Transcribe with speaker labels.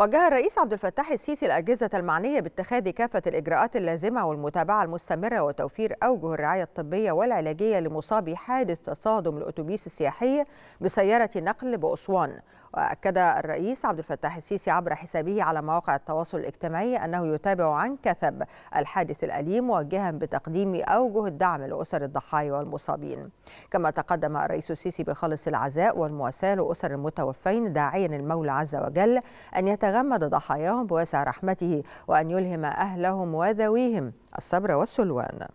Speaker 1: وجه الرئيس عبد الفتاح السيسي الأجهزة المعنية باتخاذ كافة الإجراءات اللازمة والمتابعة المستمرة وتوفير أوجه الرعاية الطبية والعلاجية لمصابي حادث تصادم الأتوبيس السياحي بسيارة نقل بأسوان وأكد الرئيس عبد الفتاح السيسي عبر حسابه على مواقع التواصل الاجتماعي أنه يتابع عن كثب الحادث الأليم موجها بتقديم أوجه الدعم لأسر الضحايا والمصابين كما تقدم الرئيس السيسي بخالص العزاء والمواساة لأسر المتوفين داعيا المولى عز وجل أن يتبع يتغمد ضحاياهم بواسع رحمته وأن يلهم أهلهم وذويهم الصبر والسلوان